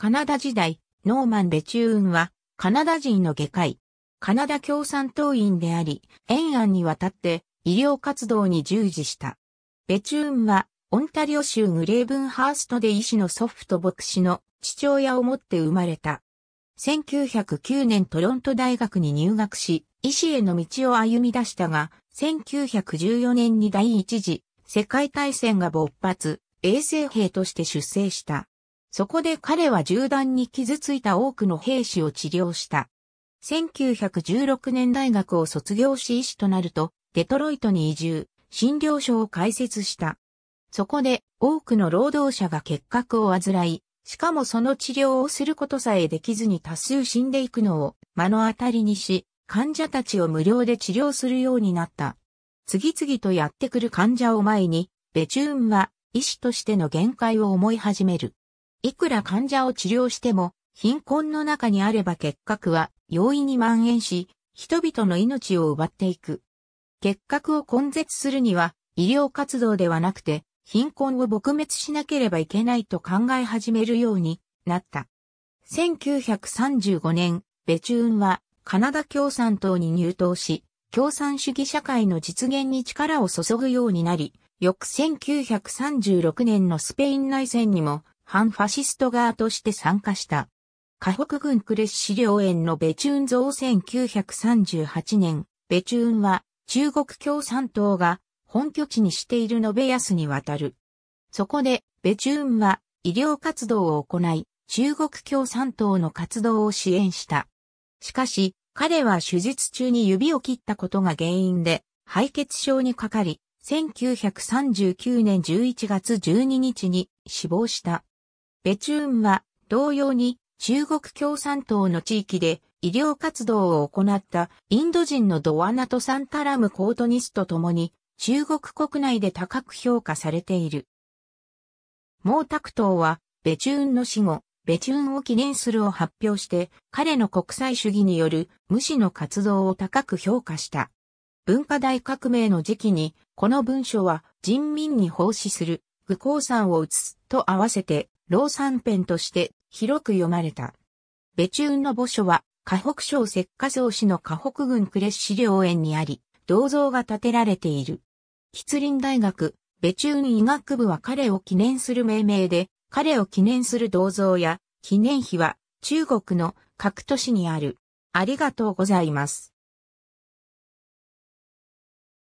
カナダ時代、ノーマン・ベチューンは、カナダ人の外科医、カナダ共産党員であり、延安にわたって医療活動に従事した。ベチューンは、オンタリオ州グレーブンハーストで医師の祖父と牧師の父親を持って生まれた。1909年トロント大学に入学し、医師への道を歩み出したが、1914年に第一次世界大戦が勃発、衛生兵として出征した。そこで彼は銃弾に傷ついた多くの兵士を治療した。1916年大学を卒業し医師となると、デトロイトに移住、診療所を開設した。そこで多くの労働者が結核を患い、しかもその治療をすることさえできずに多数死んでいくのを目の当たりにし、患者たちを無料で治療するようになった。次々とやってくる患者を前に、ベチューンは医師としての限界を思い始める。いくら患者を治療しても、貧困の中にあれば結核は容易に蔓延し、人々の命を奪っていく。結核を根絶するには、医療活動ではなくて、貧困を撲滅しなければいけないと考え始めるようになった。1935年、ベチューンはカナダ共産党に入党し、共産主義社会の実現に力を注ぐようになり、翌1936年のスペイン内戦にも反ファシスト側として参加した。河北軍呉市領園のベチューン像1938年、ベチューンは中国共産党が本拠地にしている延安にわたる。そこで、ベチューンは医療活動を行い、中国共産党の活動を支援した。しかし、彼は手術中に指を切ったことが原因で、敗血症にかかり、1939年11月12日に死亡した。ベチューンは同様に中国共産党の地域で医療活動を行ったインド人のドアナト・サンタラム・コートニスと共に中国国内で高く評価されている。毛沢東はベチューンの死後、ベチューンを記念するを発表して彼の国際主義による無視の活動を高く評価した。文化大革命の時期にこの文書は人民に奉仕する、愚行さんを移すと合わせて老三編として広く読まれた。ベチューンの墓所は、河北省石化層市の河北郡呉市陵園にあり、銅像が建てられている。吉林大学、ベチューン医学部は彼を記念する命名で、彼を記念する銅像や記念碑は中国の各都市にある。ありがとうございます。